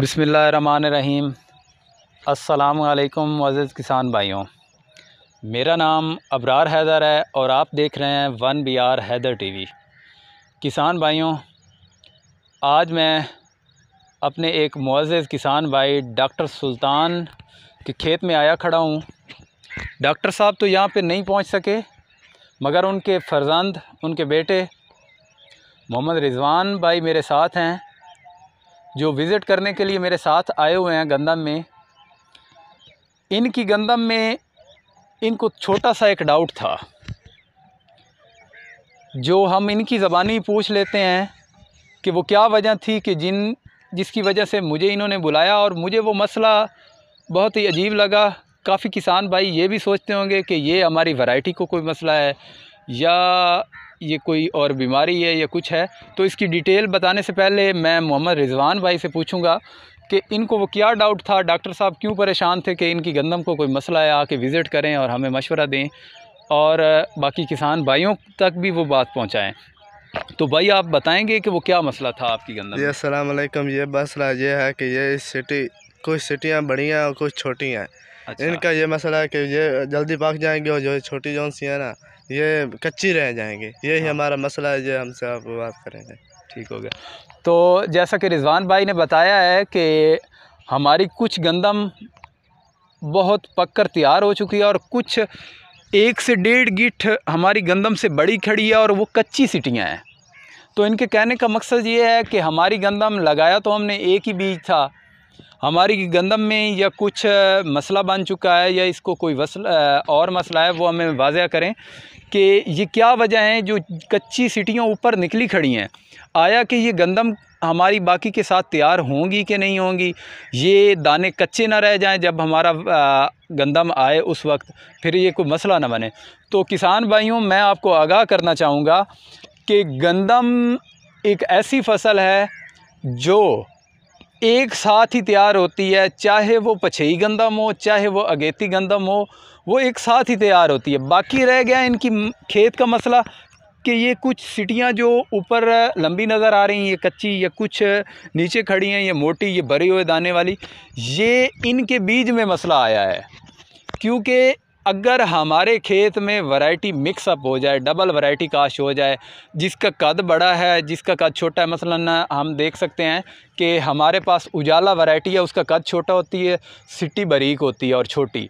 बसमीम अलकुम वज़ किसान भाइयों मेरा नाम अबरार हैदर है और आप देख रहे हैं one B R Haider T V किसान भाइयों आज मैं अपने एक मुआज़ किसान भाई डॉक्टर सुल्तान के खेत में आया खड़ा हूँ डॉक्टर साहब तो यहाँ पे नहीं पहुँच सके मगर उनके फर्जंद उनके बेटे मोहम्मद रिजवान भाई मेरे साथ हैं जो विज़िट करने के लिए मेरे साथ आए हुए हैं गंदम में इनकी गंदम में इनको छोटा सा एक डाउट था जो हम इनकी ज़बानी पूछ लेते हैं कि वो क्या वजह थी कि जिन जिसकी वजह से मुझे इन्होंने बुलाया और मुझे वो मसला बहुत ही अजीब लगा काफ़ी किसान भाई ये भी सोचते होंगे कि ये हमारी वैरायटी को कोई मसला है या ये कोई और बीमारी है या कुछ है तो इसकी डिटेल बताने से पहले मैं मोहम्मद रिजवान भाई से पूछूंगा कि इनको वो क्या डाउट था डॉक्टर साहब क्यों परेशान थे कि इनकी गंदम को कोई मसला है आके विज़िट करें और हमें मशवरा दें और बाकी किसान भाइयों तक भी वो बात पहुँचाएँ तो भाई आप बताएँगे कि वो क्या मसला था आपकी गंदम जी असलम ये मसला ये है कि ये सिटी कुछ सिटियाँ बड़ी हैं और कुछ छोटी हैं अच्छा। इनका ये मसला है कि ये जल्दी पक जाएंगे और जो छोटी जो सी है ना ये कच्ची रह जाएंगे यही हाँ। हमारा मसला है ये हमसे आप बात करेंगे ठीक हो गया तो जैसा कि रिजवान भाई ने बताया है कि हमारी कुछ गंदम बहुत पक कर तैयार हो चुकी है और कुछ एक से डेढ़ गिठ हमारी गंदम से बड़ी खड़ी है और वो कच्ची सिटियाँ हैं तो इनके कहने का मकसद ये है कि हमारी गंदम लगाया तो हमने एक ही बीज था हमारी गंदम में या कुछ मसला बन चुका है या इसको कोई वसल और मसला है वो हमें वाजिया करें कि ये क्या वजह है जो कच्ची सिटियाँ ऊपर निकली खड़ी हैं आया कि ये गंदम हमारी बाकी के साथ तैयार होंगी कि नहीं होंगी ये दाने कच्चे ना रह जाएं जब हमारा गंदम आए उस वक्त फिर ये कोई मसला ना बने तो किसान भाइयों मैं आपको आगाह करना चाहूँगा कि गंदम एक ऐसी फसल है जो एक साथ ही तैयार होती है चाहे वो पछई गंदम हो चाहे वो अगेती गंदम हो वो एक साथ ही तैयार होती है बाकी रह गया इनकी खेत का मसला कि ये कुछ सिटियां जो ऊपर लंबी नज़र आ रही हैं ये कच्ची या कुछ नीचे खड़ी हैं ये मोटी ये भरे हुए दाने वाली ये इनके बीज में मसला आया है क्योंकि अगर हमारे खेत में वैरायटी मिक्सअप हो जाए डबल वैरायटी काश हो जाए जिसका कद बड़ा है जिसका कद छोटा है मसलन हम देख सकते हैं कि हमारे पास उजाला वैरायटी है उसका कद छोटा होती है सिटी बारीक होती है और छोटी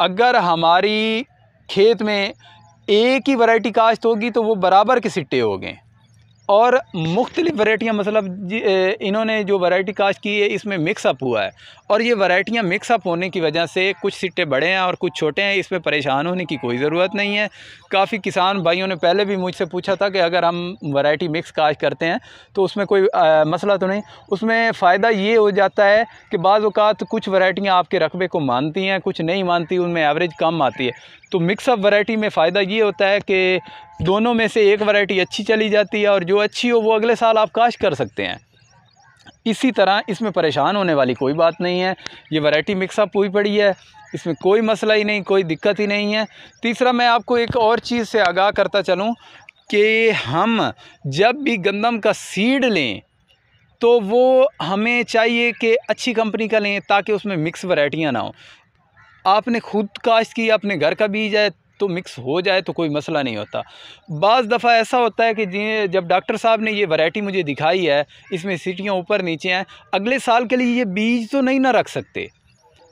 अगर हमारी खेत में एक ही वैरायटी काश्त होगी तो वो बराबर के सिट्टे हो गए और मुख्तलिफ़ वैराइटियाँ मतलब इन्होंने जो वैराइटी काश्त की है इसमें मिक्सअप हुआ है और ये वैराइटियाँ मिक्सअप होने की वजह से कुछ सिट्टे बड़े हैं और कुछ छोटे हैं इसमें परेशान होने की कोई ज़रूरत नहीं है काफ़ी किसान भाइयों ने पहले भी मुझसे पूछा था कि अगर हम वैराइटी मिक्स काश्त करते हैं तो उसमें कोई आ, मसला तो नहीं उसमें फ़ायदा ये हो जाता है कि बाज़ात कुछ वैराइटियाँ आपके रकबे को मानती हैं कुछ नहीं मानती उनमें एवरेज कम आती है तो मिक्सअप वैराइटी में फ़ायदा ये होता है कि दोनों में से एक वैरायटी अच्छी चली जाती है और जो अच्छी हो वो अगले साल आप काश कर सकते हैं इसी तरह इसमें परेशान होने वाली कोई बात नहीं है ये वैरायटी मिक्सअप हुई पड़ी है इसमें कोई मसला ही नहीं कोई दिक्कत ही नहीं है तीसरा मैं आपको एक और चीज़ से आगाह करता चलूँ कि हम जब भी गंदम का सीड लें तो वो हमें चाहिए कि अच्छी कंपनी का लें ताकि उसमें मिक्स वैरायटियाँ ना हो आपने खुद काश्त की अपने घर का बीज है तो मिक्स हो जाए तो कोई मसला नहीं होता बज़ दफ़ा ऐसा होता है कि जी जब डॉक्टर साहब ने ये वैरायटी मुझे दिखाई है इसमें सीटियाँ ऊपर नीचे हैं अगले साल के लिए ये बीज तो नहीं ना रख सकते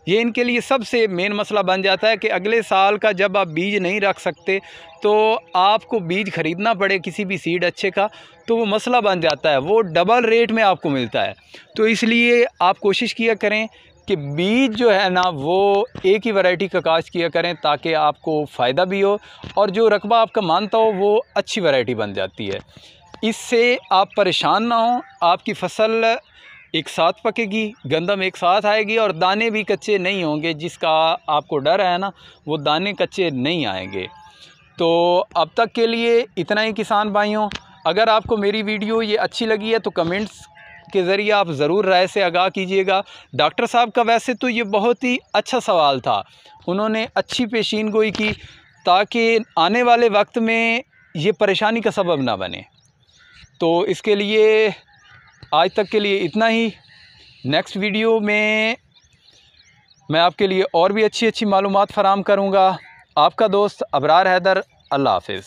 ये इनके लिए सबसे मेन मसला बन जाता है कि अगले साल का जब आप बीज नहीं रख सकते तो आपको बीज ख़रीदना पड़े किसी भी सीड अच्छे का तो वो मसला बन जाता है वो डबल रेट में आपको मिलता है तो इसलिए आप कोशिश किया करें कि बीज जो है ना वो एक ही वैरायटी का काश किया करें ताकि आपको फ़ायदा भी हो और जो रकबा आपका मानता हो वो अच्छी वैरायटी बन जाती है इससे आप परेशान ना हो आपकी फसल एक साथ पकेगी गंदम एक साथ आएगी और दाने भी कच्चे नहीं होंगे जिसका आपको डर है ना वो दाने कच्चे नहीं आएंगे तो अब तक के लिए इतना ही किसान भाइयों अगर आपको मेरी वीडियो ये अच्छी लगी है तो कमेंट्स के ज़रिए आप ज़रूर राय से आगाह कीजिएगा डॉक्टर साहब का वैसे तो ये बहुत ही अच्छा सवाल था उन्होंने अच्छी पेशीन गोई की ताकि आने वाले वक्त में ये परेशानी का सबब ना बने तो इसके लिए आज तक के लिए इतना ही नेक्स्ट वीडियो में मैं आपके लिए और भी अच्छी अच्छी मालूम फ़राम करूँगा आपका दोस्त अबरार हैदर अल्लाह हाफिज़